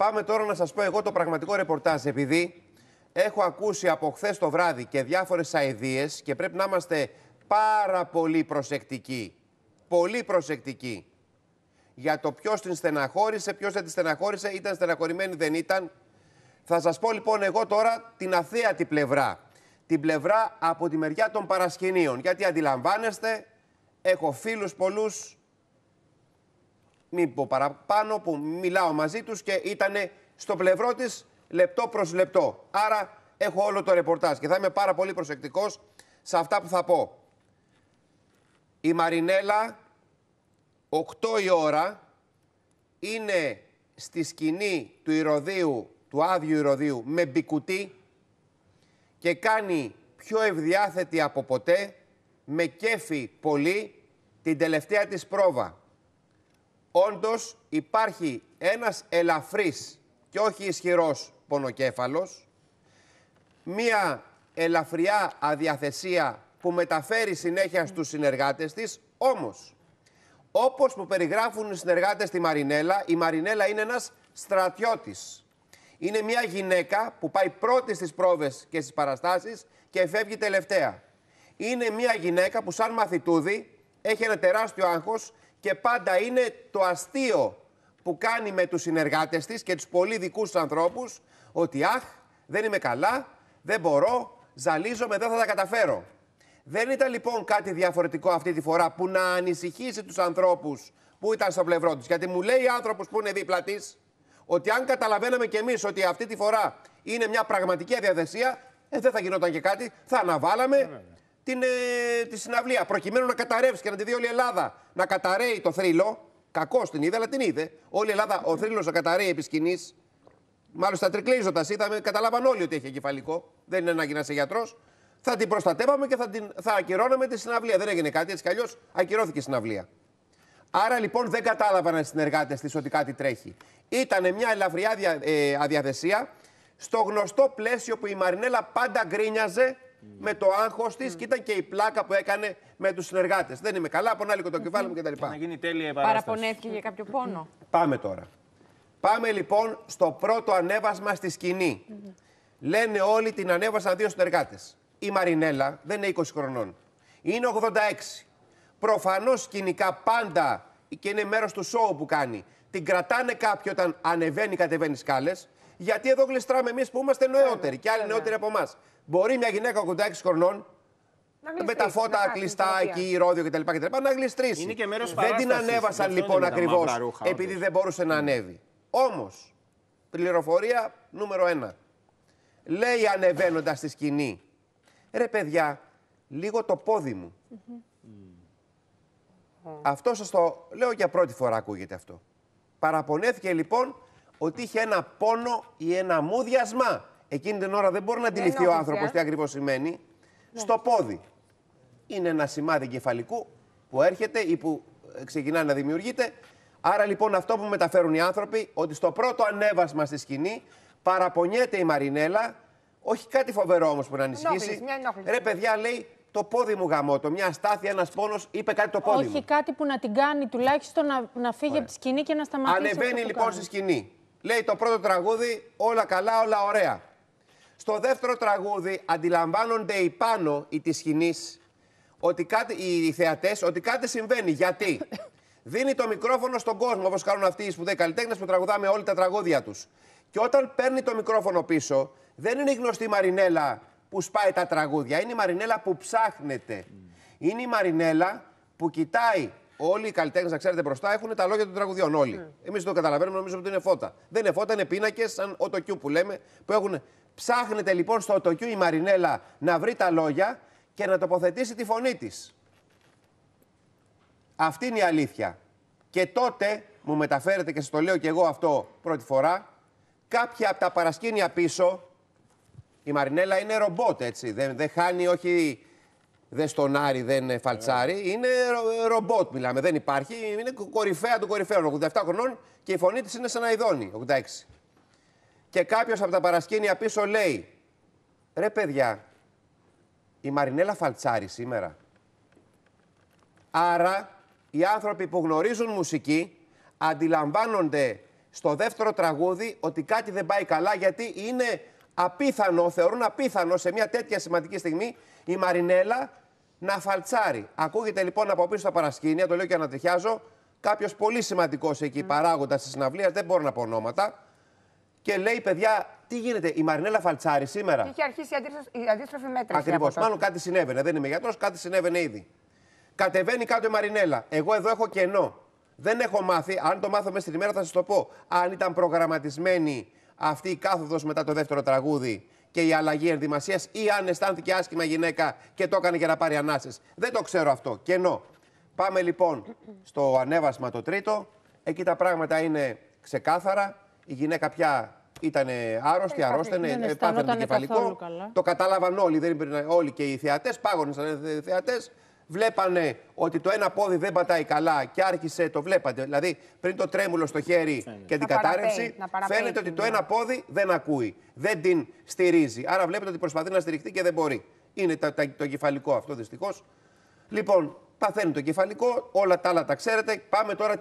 Πάμε τώρα να σας πω εγώ το πραγματικό ρεπορτάζ, επειδή έχω ακούσει από χθες το βράδυ και διάφορες αηδίες και πρέπει να είμαστε πάρα πολύ προσεκτικοί. Πολύ προσεκτικοί για το ποιος την στεναχώρησε, ποιος δεν τη στεναχώρησε, ήταν στεναχωρημένη, δεν ήταν. Θα σας πω λοιπόν εγώ τώρα την αθέατη πλευρά. Την πλευρά από τη μεριά των παρασκηνίων. Γιατί αντιλαμβάνεστε, έχω φίλους πολλούς μην πω παραπάνω, που μιλάω μαζί τους και ήταν στο πλευρό της λεπτό προς λεπτό. Άρα έχω όλο το ρεπορτάζ και θα είμαι πάρα πολύ προσεκτικός σε αυτά που θα πω. Η Μαρινέλα, 8 η ώρα, είναι στη σκηνή του Ηρωδίου, του άδειου Ηρωδίου, με μπικουτί και κάνει πιο ευδιάθετη από ποτέ, με κέφι πολύ, την τελευταία της πρόβα. Όντως υπάρχει ένας ελαφρύς και όχι ισχυρός πονοκέφαλος, μία ελαφριά αδιαθεσία που μεταφέρει συνέχεια στους συνεργάτες της, όμως, όπως που περιγράφουν οι συνεργάτες τη Μαρινέλα, η Μαρινέλα είναι ένας στρατιώτης. Είναι μια γυναίκα που πάει πρώτη στις πρόβες και στις παραστάσεις και φεύγει τελευταία. Είναι μια γυναίκα που σαν μαθητούδη έχει ένα τεράστιο άγχος και πάντα είναι το αστείο που κάνει με τους συνεργάτες της και τους πολύ δικούς τους ανθρώπους ότι αχ, δεν είμαι καλά, δεν μπορώ, ζαλίζομαι, δεν θα τα καταφέρω. Δεν ήταν λοιπόν κάτι διαφορετικό αυτή τη φορά που να ανησυχήσει τους ανθρώπους που ήταν στο πλευρό της. Γιατί μου λέει άνθρωπος που είναι δίπλα της, ότι αν καταλαβαίναμε κι εμείς ότι αυτή τη φορά είναι μια πραγματική αδιαδεσία, ε, δεν θα γινόταν και κάτι, θα αναβάλαμε, ναι, ναι την, ε, τη συναυλία. Προκειμένου να καταρρεύσει και να τη δει όλη η Ελλάδα να καταραίει το θρύλο. Κακός την είδε, αλλά την είδε. Όλη η Ελλάδα, ο θρύλος να καταραίει επί σκηνής. Μάλλον στα τρικλίζοντας είδαμε, καταλάβαν όλοι ότι έχει εγκεφαλικό. Δεν είναι ανάγκη να είσαι γιατρός. Θα την προστατεύαμε και θα, την, θα ακυρώναμε τη συναυλία. Δεν έγινε κάτι, έτσι κι αλλιώς ακυρώθηκε η συναυλία. Άρα λοιπόν δεν κατάλαβαν οι συνεργάτες της ότι κάτι τρέχει. Ήταν μια ελαφριά ε, αδιαθεσία στο γνωστό πλαίσιο που η Μαρινέλα πάντα γκρίνιαζε με το άγχος της και ήταν και η πλάκα που έκανε με τους συνεργάτες. Δεν είμαι καλά, λίγο το κεφάλι μου κτλ. Και να γίνει τέλεια η Παραπονέθηκε για κάποιο πόνο. Πάμε τώρα. Πάμε λοιπόν στο πρώτο ανέβασμα στη σκηνή. Λένε όλοι την ανέβασαν δύο συνεργάτες. Η Μαρινέλα δεν είναι 20 χρονών. Είναι 86. Προφανώς σκηνικά πάντα και είναι μέρος του σόου που κάνει. Την κρατάνε κάποιοι όταν ανεβαίνει, κατεβαίνει σκάλες. Γιατί εδώ γλιστράμε εμείς που είμαστε νεότεροι και άλλοι νεότεροι από εμάς. Μπορεί μια γυναίκα 86 χρονών με τα φώτα κλειστά εκεί, ρόδιο κτλ. Να γλιστρήσει. Είναι και δεν την ανέβασαν λοιπόν ακριβώ επειδή δεν μπορούσε να ναι. ανέβει. Όμως, πληροφορία νούμερο ένα. Λέει ανεβαίνοντας στη σκηνή, ρε παιδιά, λίγο το πόδι μου. Αυτό σας το λέω για πρώτη φορά ακούγεται αυτό. Παραπονέθηκε λοιπόν ότι είχε ένα πόνο ή ένα μούδιασμα. Εκείνη την ώρα δεν μπορεί να αντιληφθεί ο άνθρωπος ε. τι ακριβώς σημαίνει. Ναι. Στο πόδι. Είναι ένα σημάδι κεφαλικού που έρχεται ή που ε, ξεκινά να δημιουργείται. Άρα λοιπόν αυτό που μεταφέρουν οι άνθρωποι, ότι στο πρώτο ανέβασμα στη σκηνή παραπονιέται η Μαρινέλα, όχι κάτι φοβερό όμως που να ανησυχήσει. Ρε παιδιά λέει, το πόδι μου γαμώτο, μια αστάθεια, ένας πόνος, είπε κάτι το πόδι Όχι κάτι που να την κάνει τουλάχιστον να, να φύγει Ωραία. από τη σκηνή και να σταματήσει. Ανεβαίνει λοιπόν στη σκηνή. Λέει το πρώτο τραγούδι, όλα καλά, όλα ωραία. Στο δεύτερο τραγούδι αντιλαμβάνονται οι πάνω, οι της σκηνής, ότι κάτι, οι θεατές, ότι κάτι συμβαίνει. Γιατί δίνει το μικρόφωνο στον κόσμο, όπως κάνουν αυτοί οι σπουδαίοι καλλιτέχνες που τραγουδάμε όλοι τα τραγούδια τους. Και όταν παίρνει το μικρόφωνο πίσω, δεν είναι η γνωστή Μαρινέλα που σπάει τα τραγούδια. Είναι η Μαρινέλα που ψάχνεται. Είναι η Μαρινέλα που κοιτάει Όλοι οι καλλιτέχνες, να ξέρετε μπροστά, έχουν τα λόγια των τραγουδιών. Όλοι. Mm. Ναι. Εμείς το καταλαβαίνουμε, νομίζω ότι είναι φώτα. Δεν είναι φώτα, είναι πίνακες, σαν οτοκιού που λέμε, που έχουν. Ψάχνετε λοιπόν στο οτοκιού η Μαρινέλα να βρει τα λόγια και να τοποθετήσει τη φωνή της. Αυτή είναι η αλήθεια. Και τότε μου μεταφέρετε και σας το λέω και εγώ αυτό πρώτη φορά. Κάποια από τα παρασκήνια πίσω, η Μαρινέλα είναι ρομπότ, έτσι. Δεν, δεν χάνει, όχι δεν στονάρει, δεν φαλτσάρει. Ε. Είναι ρομπότ, μιλάμε. Δεν υπάρχει. Είναι κορυφαία του κορυφαίου. 87 χρονών και η φωνή της είναι σαν ειδώνει. 86. Και κάποιος από τα παρασκήνια πίσω λέει: Ρε παιδιά, η Μαρινέλα φαλτσάρει σήμερα. Άρα οι άνθρωποι που γνωρίζουν μουσική αντιλαμβάνονται στο δεύτερο τραγούδι ότι κάτι δεν πάει καλά γιατί είναι απίθανο, θεωρούν απίθανο σε μια τέτοια σημαντική στιγμή η Μαρινέλα να φαλτσάρει. Ακούγεται λοιπόν από πίσω στα παρασκήνια, το λέω και ανατριχιάζω, κάποιος πολύ σημαντικός εκεί mm. παράγοντας της συναυλίας, δεν μπορώ να πω ονόματα, και λέει, παιδιά, τι γίνεται, η Μαρινέλα φαλτσάρει σήμερα. Είχε αρχίσει η αντίστροφη μέτρηση. Ακριβώ. Μάλλον κάτι συνέβαινε. Δεν είμαι γιατρός, κάτι συνέβαινε ήδη. Κατεβαίνει κάτω η Μαρινέλα. Εγώ εδώ έχω κενό. Δεν έχω μάθει. Αν το μάθω μέσα στην ημέρα, θα σας το πω. Αν ήταν προγραμματισμένη αυτή η κάθοδος μετά το δεύτερο τραγούδι και η αλλαγή ενδυμασίας ή αν αισθάνθηκε άσχημα γυναίκα και το έκανε για να πάρει ανάσες. Δεν το ξέρω αυτό. Κενό. Πάμε λοιπόν στο ανέβασμα το τρίτο. Εκεί τα πράγματα είναι ξεκάθαρα. Η γυναίκα πια ήταν άρρωστη, ε, αρρώστενε, πάθανε ναι, κεφαλικό. Το κατάλαβαν όλοι, δεν όλοι και οι θεατές, πάγωνε σαν θεατές βλέπανε ότι το ένα πόδι δεν πατάει καλά και άρχισε, το βλέπατε, δηλαδή πριν το τρέμουλο στο χέρι και την κατάρρευση, φαίνεται ότι το ένα πόδι δεν ακούει, δεν την στηρίζει. Άρα βλέπετε ότι προσπαθεί να στηριχτεί και δεν μπορεί. Είναι το, το κεφαλικό αυτό δυστυχώς. Λοιπόν, παθαίνει το κεφαλικό, όλα τα άλλα τα ξέρετε. Πάμε τώρα